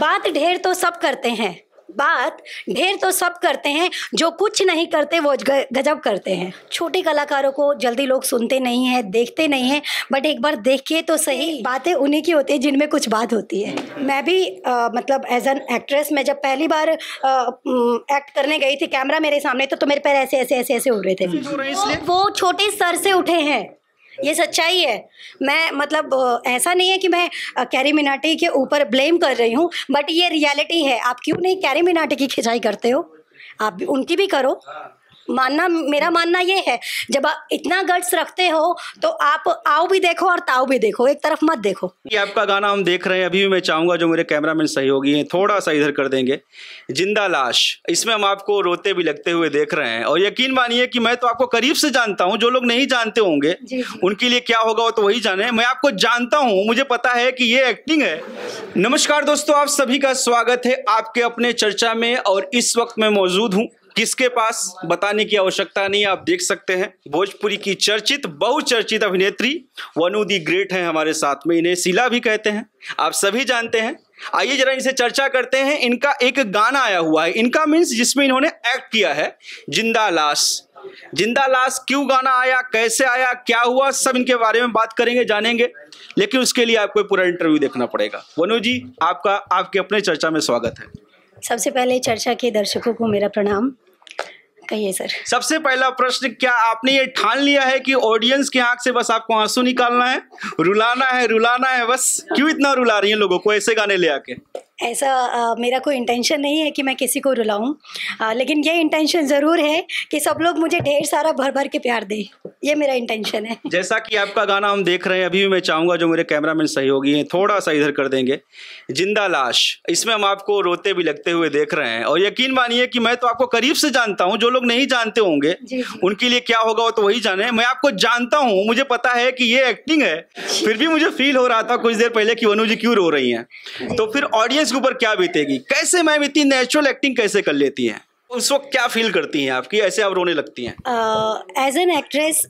बात ढेर तो सब करते हैं बात ढेर तो सब करते हैं जो कुछ नहीं करते वो गजब करते हैं छोटे कलाकारों को जल्दी लोग सुनते नहीं हैं देखते नहीं हैं बट एक बार देखिए तो सही बातें उन्हीं की होती है जिनमें कुछ बात होती है मैं भी आ, मतलब एज एन एक्ट्रेस मैं जब पहली बार एक्ट करने गई थी कैमरा मेरे सामने तो, तो मेरे पैर ऐसे ऐसे ऐसे ऐसे उड़ रहे थे वो छोटे सर से उठे हैं ये सच्चाई है मैं मतलब ऐसा नहीं है कि मैं कैरी मिनाटी के ऊपर ब्लेम कर रही हूँ बट ये रियलिटी है आप क्यों नहीं कैरी मिनाटी की खिंचाई करते हो आप उनकी भी करो हाँ। मानना मेरा मानना ये है जब आप इतना गट्स रखते हो तो आप आओ भी देखो और ताओ भी देखो एक तरफ मत देखो ये आपका गाना हम देख रहे हैं अभी भी मैं चाहूंगा जो मेरे कैमरा मैन सहयोगी हैं थोड़ा सा इधर कर देंगे जिंदा लाश इसमें हम आपको रोते भी लगते हुए देख रहे हैं और यकीन मानिए कि मैं तो आपको करीब से जानता हूँ जो लोग नहीं जानते होंगे उनके लिए क्या होगा वो तो वही जाने मैं आपको जानता हूँ मुझे पता है कि ये एक्टिंग है नमस्कार दोस्तों आप सभी का स्वागत है आपके अपने चर्चा में और इस वक्त मैं मौजूद हूँ किसके पास बताने की आवश्यकता नहीं आप देख सकते हैं भोजपुरी की चर्चित बहुचर्चित अभिनेत्री वनु दी ग्रेट हैं हमारे साथ में इन्हें शीला भी कहते हैं आप सभी जानते हैं आइए जरा इनसे चर्चा करते हैं इनका एक गाना आया हुआ है इनका मीन्स जिसमें इन्होंने एक्ट किया है जिंदा लाश जिंदा लाश क्यों गाना आया कैसे आया क्या हुआ सब इनके बारे में बात करेंगे जानेंगे लेकिन उसके लिए आपको पूरा इंटरव्यू देखना पड़ेगा वनु जी आपका आपके अपने चर्चा में स्वागत है सबसे पहले चर्चा के दर्शकों को मेरा प्रणाम कहिए सर सबसे पहला प्रश्न क्या आपने ये ठान लिया है कि ऑडियंस की आंख से बस आपको आंसू निकालना है रुलाना है रुलाना है बस क्यों इतना रुला रही है लोगों को ऐसे गाने ले आके ऐसा आ, मेरा कोई इंटेंशन नहीं है कि मैं किसी को रुलाऊं लेकिन ये इंटेंशन ज़रूर है कि सब लोग मुझे ढेर सारा भर भर के प्यार दें ये मेरा इंटेंशन है जैसा कि आपका गाना हम देख रहे हैं अभी भी मैं चाहूँगा जो मेरे कैमरा मैन सहयोगी हैं थोड़ा सा इधर कर देंगे जिंदा लाश इसमें हम आपको रोते भी लगते हुए देख रहे हैं और यकीन मानिए कि मैं तो आपको करीब से जानता हूँ जो लोग नहीं जानते होंगे उनके लिए क्या होगा वो तो वही जाने मैं आपको जानता हूँ मुझे पता है कि ये एक्टिंग है फिर भी मुझे फील हो रहा था कुछ देर पहले कि वनु जी क्यों रो रही हैं तो फिर ऑडियंस इसके ऊपर क्या बीतेगी कैसे मैम इतनी नेचुरल एक्टिंग कैसे कर लेती हैं उस वक्त क्या फील करती हैं आपकी ऐसे आप रोने लगती हैं एज एन एक्ट्रेस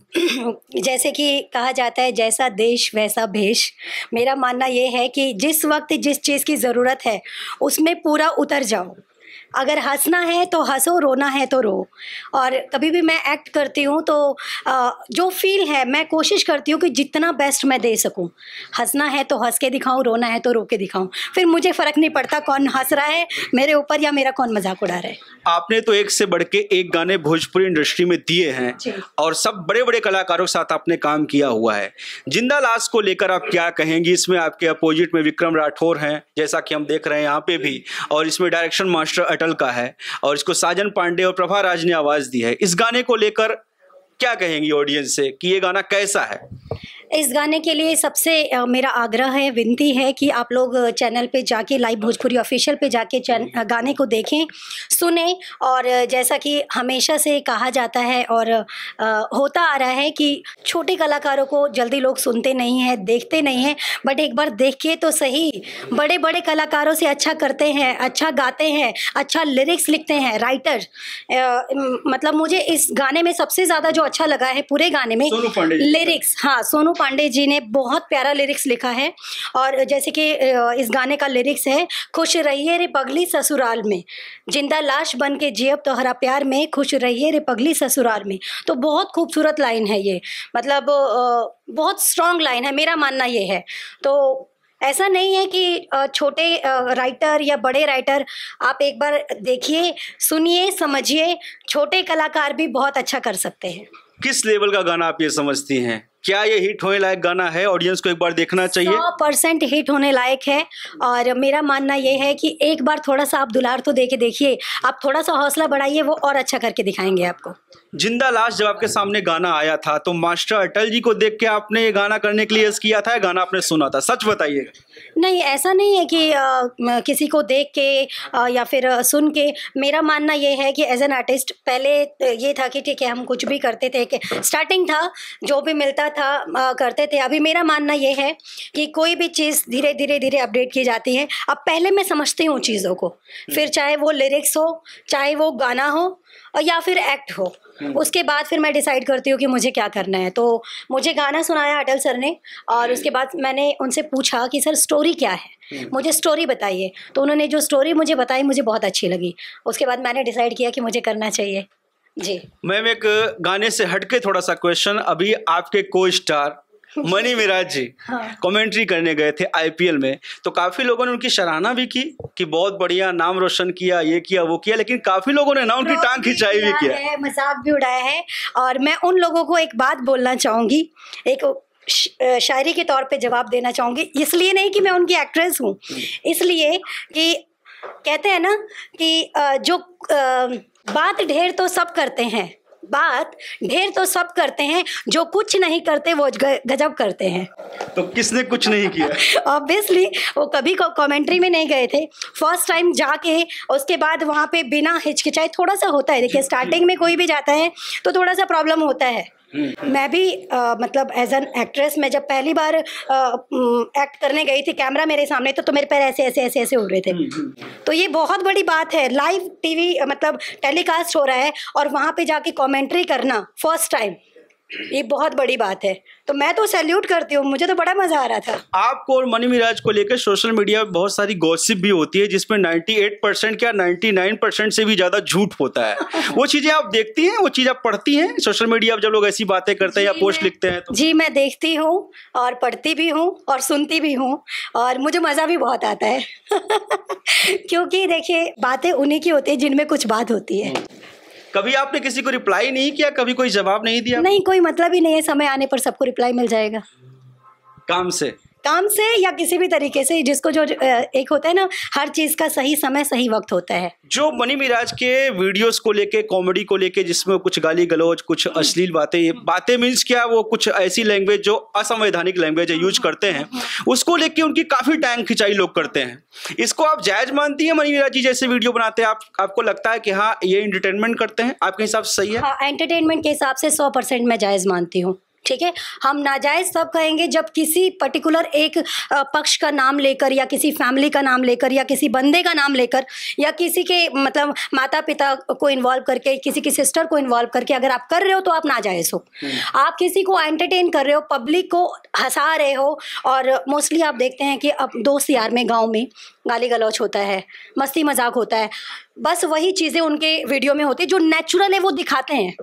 जैसे कि कहा जाता है जैसा देश वैसा भेष मेरा मानना यह है कि जिस वक्त जिस चीज़ की ज़रूरत है उसमें पूरा उतर जाओ अगर हंसना है तो हंसो रोना है तो रो और कभी भी मैं एक्ट करती हूँ तो जो फील है मैं कोशिश करती हूँ कि जितना बेस्ट मैं दे सकूँ हंसना है तो हंस के दिखाऊँ रोना है तो रो के दिखाऊँ फिर मुझे फ़र्क नहीं पड़ता कौन हंस रहा है मेरे ऊपर या मेरा कौन मजाक उड़ा रहा है आपने तो एक से बढ़ के एक गाने भोजपुरी इंडस्ट्री में दिए हैं और सब बड़े बड़े कलाकारों के साथ आपने काम किया हुआ है जिंदा लाश को लेकर आप क्या कहेंगी इसमें आपके अपोजिट में विक्रम राठौर हैं जैसा कि हम देख रहे हैं यहाँ पे भी और इसमें डायरेक्शन मास्टर अटल अटल का है और इसको साजन पांडे और प्रभा राज ने आवाज़ दी है इस गाने को लेकर क्या कहेंगी ऑडियंस से कि ये गाना कैसा है इस गाने के लिए सबसे मेरा आग्रह है विनती है कि आप लोग चैनल पे जाके लाइव भोजपुरी ऑफिशियल पे जाके गाने को देखें सुने और जैसा कि हमेशा से कहा जाता है और होता आ रहा है कि छोटे कलाकारों को जल्दी लोग सुनते नहीं हैं देखते नहीं हैं बट एक बार देख के तो सही बड़े बड़े कलाकारों से अच्छा करते हैं अच्छा गाते हैं अच्छा लिरिक्स लिखते हैं राइटर मतलब मुझे इस गाने में सबसे ज़्यादा जो अच्छा लगा है पूरे गाने में लिरिक्स हाँ सोनू पांडे जी ने बहुत प्यारा लिरिक्स लिखा है और जैसे कि इस गाने का लिरिक्स है खुश रहिए रे पगली ससुराल में जिंदा लाश बन के जियब तोहरा प्यार में खुश रहिए रे पगली ससुराल में तो बहुत खूबसूरत लाइन है ये मतलब बहुत स्ट्रॉन्ग लाइन है मेरा मानना ये है तो ऐसा नहीं है कि छोटे राइटर या बड़े राइटर आप एक बार देखिए सुनिए समझिए छोटे कलाकार भी बहुत अच्छा कर सकते हैं किस लेवल का गाना आप ये समझती हैं क्या ये हिट होने लायक गाना है ऑडियंस को एक बार देखना चाहिए सौ परसेंट हिट होने लायक है और मेरा मानना ये है कि एक बार थोड़ा सा आप दुलार तो दे के देखिए आप थोड़ा सा हौसला बढ़ाइए वो और अच्छा करके दिखाएंगे आपको जिंदा लाश जब आपके सामने गाना आया था तो मास्टर अटल जी को देख के आपने ये गाना करने के लिए किया था या गाना आपने सुना था सच बताइए नहीं ऐसा नहीं है कि आ, किसी को देख के आ, या फिर सुन के मेरा मानना ये है कि एज एन आर्टिस्ट पहले तो ये था कि ठीक है हम कुछ भी करते थे कि स्टार्टिंग था जो भी मिलता था आ, करते थे अभी मेरा मानना ये है कि कोई भी चीज़ धीरे धीरे धीरे अपडेट की जाती है अब पहले मैं समझती हूँ चीज़ों को फिर हम्म। चाहे वो लिरिक्स हो चाहे वो गाना हो या फिर एक्ट हो हम्म। उसके बाद फिर मैं डिसाइड करती हूँ कि मुझे क्या करना है तो मुझे गाना सुनाया अटल सर ने और उसके बाद हम्म। मैंने उनसे पूछा कि सर स्टोरी क्या है हम्म। मुझे स्टोरी बताइए तो उन्होंने जो स्टोरी मुझे बताई मुझे बहुत अच्छी लगी उसके बाद मैंने डिसाइड किया कि मुझे करना चाहिए जी मैम एक गाने से हटके थोड़ा सा क्वेश्चन अभी आपके को स्टार मनी मिराज जी कमेंट्री हाँ। करने गए थे आईपीएल में तो काफ़ी लोगों ने उनकी सराहना भी की कि बहुत बढ़िया नाम रोशन किया ये किया वो किया लेकिन काफ़ी लोगों ने ना उनकी टांग खिंचाई भी किया मजाक भी उड़ाया है और मैं उन लोगों को एक बात बोलना चाहूंगी एक शायरी के तौर पे जवाब देना चाहूंगी इसलिए नहीं कि मैं उनकी एक्ट्रेस हूँ इसलिए कि कहते हैं ना कि जो बात ढेर तो सब करते हैं बात ढेर तो सब करते हैं जो कुछ नहीं करते वो गजब करते हैं तो किसने कुछ नहीं किया ऑब्वियसली वो कभी को कमेंट्री में नहीं गए थे फर्स्ट टाइम जाके उसके बाद वहाँ पे बिना हिचकिचाए थोड़ा सा होता है देखिए स्टार्टिंग में कोई भी जाता है तो थोड़ा सा प्रॉब्लम होता है मैं भी आ, मतलब एज एन एक्ट्रेस मैं जब पहली बार एक्ट करने गई थी कैमरा मेरे सामने तो, तो मेरे पैर ऐसे ऐसे ऐसे ऐसे हो रहे थे हम्म, हम्म। तो ये बहुत बड़ी बात है लाइव टीवी मतलब टेलीकास्ट हो रहा है और वहाँ पे जाके कमेंट्री करना फर्स्ट टाइम ये बहुत बड़ी बात है तो मैं तो सैल्यूट करती हूँ मुझे तो बड़ा मजा आ रहा था आपको और मनी मिराज को लेकर सोशल मीडिया में बहुत सारी गॉसिप भी होती है जिसमें 98 परसेंट क्या 99 परसेंट से भी ज्यादा झूठ होता है वो चीजें आप देखती हैं वो चीज आप पढ़ती हैं सोशल मीडिया पर जब लोग ऐसी बातें करते हैं या पोस्ट लिखते हैं तो जी मैं देखती हूँ और पढ़ती भी हूँ और सुनती भी हूँ और मुझे मजा भी बहुत आता है क्योंकि देखिए बातें उन्हीं की होती है जिनमें कुछ बात होती है हम्म। कभी आपने किसी को रिप्लाई नहीं किया कभी कोई जवाब नहीं दिया नहीं कोई मतलब ही नहीं है समय आने पर सबको रिप्लाई मिल जाएगा काम से काम से या किसी भी तरीके से जिसको जो एक होता है ना हर चीज का सही समय सही वक्त होता है जो मनी मिराज के वीडियोस को लेके कॉमेडी को लेके जिसमें कुछ गाली गलौज कुछ अश्लील बातें बातें मीन्स क्या वो कुछ ऐसी लैंग्वेज जो असंवैधानिक लैंग्वेज है यूज करते हैं उसको लेके उनकी काफी टैंक खिंचाई लोग करते हैं इसको आप जायज मानती है मनी मिराज जी जैसे वीडियो बनाते हैं आप आपको लगता है कि हाँ ये इंटरटेनमेंट करते हैं आपके हिसाब से सही है एंटरटेनमेंट हाँ, के हिसाब से सौ परसेंट मैं जायज मानती हूँ ठीक है हम नाजायज़ तब कहेंगे जब किसी पर्टिकुलर एक पक्ष का नाम लेकर या किसी फैमिली का नाम लेकर या किसी बंदे का नाम लेकर या किसी के मतलब माता पिता को इन्वॉल्व करके किसी की सिस्टर को इन्वॉल्व करके अगर आप कर रहे हो तो आप नाजायज़ हो हम्म। आप किसी को एंटरटेन कर रहे हो पब्लिक को हंसा रहे हो और मोस्टली आप देखते हैं कि अब दोस्त यार में गाँव में गाली गलौच होता है मस्ती मजाक होता है बस वही चीज़ें उनके वीडियो में होती है जो नेचुरल है वो दिखाते हैं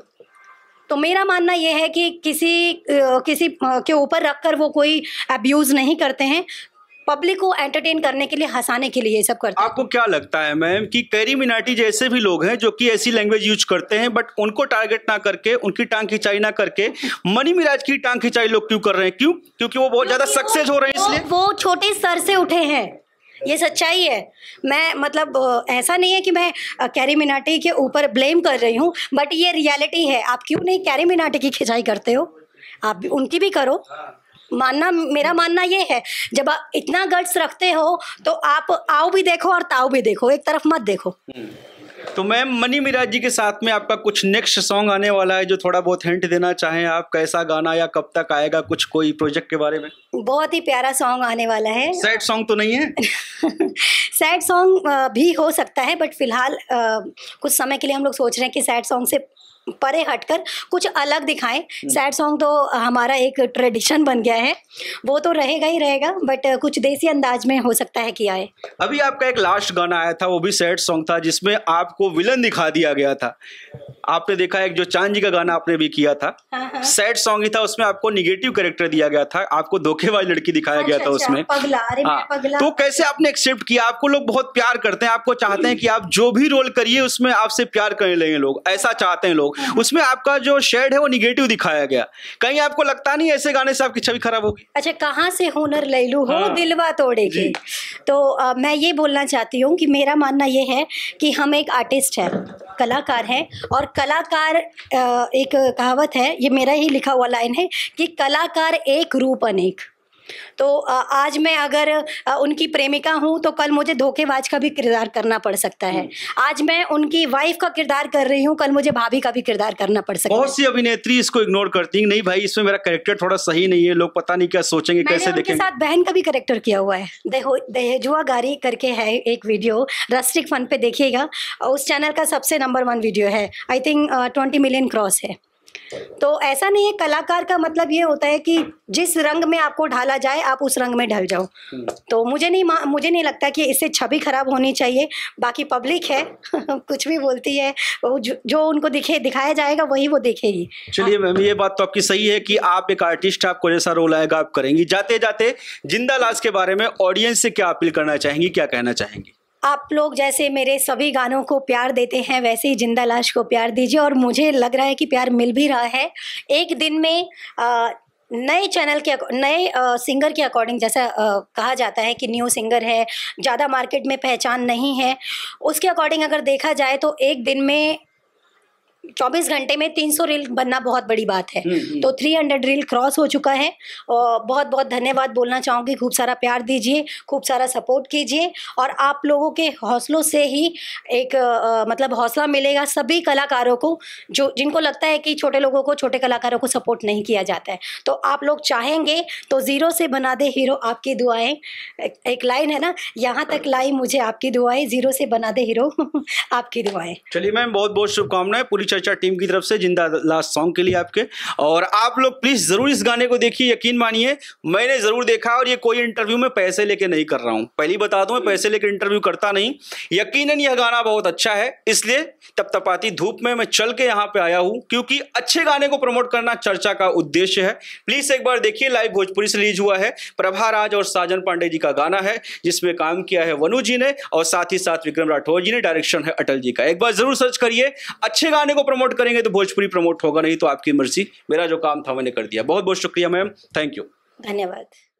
तो मेरा मानना यह है कि किसी किसी के ऊपर रख कर वो कोई अब्यूज़ नहीं करते हैं पब्लिक को एंटरटेन करने के लिए हंसाने के लिए ये सब करते हैं आपको क्या लगता है मैम कि कैरी मिनाटी जैसे भी लोग हैं जो कि ऐसी लैंग्वेज यूज करते हैं बट उनको टारगेट ना करके उनकी टांग खिंचाई ना करके मनी मिराज की टांग खिंचाई लोग क्यों कर रहे हैं क्यों क्योंकि वो बहुत ज्यादा सक्सेस हो रहे हैं इसलिए वो छोटे सर से उठे हैं ये सच्चाई है मैं मतलब ऐसा नहीं है कि मैं कैरी मिनाटी के ऊपर ब्लेम कर रही हूँ बट ये रियलिटी है आप क्यों नहीं कैरी मिनाटी की खिंचाई करते हो आप उनकी भी करो मानना मेरा मानना ये है जब आप इतना गट्स रखते हो तो आप आओ भी देखो और ताओ भी देखो एक तरफ मत देखो हम्म। तो मैम मनी मिराज जी के साथ में आपका कुछ नेक्स्ट सॉन्ग आने वाला है जो थोड़ा बहुत हिंट देना चाहें आप कैसा गाना या कब तक आएगा कुछ कोई प्रोजेक्ट के बारे में बहुत ही प्यारा सॉन्ग आने वाला है सैड सॉन्ग तो नहीं है सैड सॉन्ग भी हो सकता है बट फिलहाल कुछ समय के लिए हम लोग सोच रहे हैं कि सैड सॉन्ग से परे हटकर कुछ अलग दिखाएं हम्म। सैड सॉन्ग तो हमारा एक ट्रेडिशन बन गया है वो तो रहेगा ही रहेगा बट कुछ देसी अंदाज में हो सकता है कि आए अभी आपका एक लास्ट गाना आया था वो भी सैड सॉन्ग था जिसमें आपको विलन दिखा दिया गया था आपने देखा एक जो चांद जी का गाना आपने भी किया था सैड हाँ, सॉन्ग हाँ। ही था उसमें आपको निगेटिव कैरेक्टर दिया गया था आपको धोखे वाली लड़की दिखाया गया अच्छा, था अच्छा, उसमें पगला, अरे हाँ, पगला। तो कैसे आपने एक्सेप्ट किया आपको लोग बहुत प्यार करते हैं आपको चाहते हैं कि आप जो भी रोल करिए उसमें आपसे प्यार करने लगे लोग ऐसा चाहते हैं लोग उसमें आपका जो शेड है वो निगेटिव दिखाया गया कहीं आपको लगता नहीं ऐसे गाने से आपकी छवि खराब होगी अच्छा कहाँ से हुनर ले लू हो दिलवा तोड़ेगी तो मैं ये बोलना चाहती हूँ कि मेरा मानना ये है कि हम एक आर्टिस्ट है कलाकार है और कलाकार एक कहावत है ये मेरा ही लिखा हुआ लाइन है कि कलाकार एक रूप अनेक तो आज मैं अगर उनकी प्रेमिका हूँ तो कल मुझे धोखेबाज का भी किरदार करना पड़ सकता है हम्म। आज मैं उनकी वाइफ का किरदार कर रही हूँ कल मुझे भाभी का भी किरदार करना पड़ सकता है बहुत सी अभिनेत्री इसको इग्नोर करती है नहीं भाई इसमें मेरा करेक्टर थोड़ा सही नहीं है लोग पता नहीं क्या सोचेंगे कैसे देखेंगे साथ बहन का भी करेक्टर किया हुआ है दहेजुआ गारी करके है एक वीडियो रस्टिक फन पे देखिएगा उस चैनल का सबसे नंबर वन वीडियो है I think twenty million cross है तो ऐसा नहीं है कलाकार का मतलब ये होता है कि जिस रंग में आपको ढाला जाए आप उस रंग में ढल जाओ हम्म। तो मुझे नहीं मुझे नहीं लगता कि इससे छवि खराब होनी चाहिए बाकी पब्लिक है कुछ भी बोलती है जो, जो उनको दिखे दिखाया जाएगा वही वो देखेगी चलिए मैम ये बात तो आपकी सही है कि आप एक आर्टिस्ट आपको जैसा रोल आएगा आप करेंगी जाते जाते जिंदा लाश के बारे में ऑडियंस से क्या अपील करना चाहेंगी क्या कहना चाहेंगी आप लोग जैसे मेरे सभी गानों को प्यार देते हैं वैसे ही जिंदा लाश को प्यार दीजिए और मुझे लग रहा है कि प्यार मिल भी रहा है एक दिन में आ, नए चैनल के नए सिंगर के अकॉर्डिंग जैसा आ, कहा जाता है कि न्यू सिंगर है ज़्यादा मार्केट में पहचान नहीं है उसके अकॉर्डिंग अगर देखा जाए तो एक दिन में चौबीस घंटे में तीन सौ रील बनना बहुत बड़ी बात है हम्म, हम्म। तो थ्री हंड्रेड रील क्रॉस हो चुका है और बहुत बहुत धन्यवाद बोलना चाहूँगी खूब सारा प्यार दीजिए खूब सारा सपोर्ट कीजिए और आप लोगों के हौसलों से ही एक आ, मतलब हौसला मिलेगा सभी कलाकारों को जो जिनको लगता है कि छोटे लोगों को छोटे कलाकारों को सपोर्ट नहीं किया जाता है तो आप लोग चाहेंगे तो ज़ीरो से बना दे हीरो आपकी दुआएं एक लाइन है ना यहाँ तक लाई मुझे आपकी दुआएं ज़ीरो से बना दे हीरो आपकी दुआएं चलिए मैम बहुत बहुत शुभकामनाएं पूरी चर्चा टीम की तरफ से जिंदा लास्ट सॉन्ग के लिए आपके और आप लोग प्लीज़ ज़रूर इस गाने को देखिए यकीन मानिए मैंने ज़रूर देखा और ये कोई इंटरव्यू में पैसे लेके नहीं कर रहा हूँ पहली बता दू मैं पैसे लेकर इंटरव्यू करता नहीं यकीन यह गाना बहुत अच्छा है इसलिए तपतपाती धूप में मैं चल के यहाँ पे आया हूँ क्योंकि अच्छे गाने को प्रमोट करना चर्चा का उद्देश्य है प्लीज़ एक बार देखिए लाइव भोजपुरी से रिलीज हुआ है प्रभा राज और साजन पांडे जी का गाना है जिसमें काम किया है वनु जी ने और साथ ही साथ विक्रम राठौर जी ने डायरेक्शन है अटल जी का एक बार जरूर सर्च करिए अच्छे गाने को प्रमोट करेंगे तो भोजपुरी प्रमोट होगा नहीं तो आपकी मर्जी मेरा जो काम था मैंने कर दिया बहुत बहुत शुक्रिया मैम थैंक यू धन्यवाद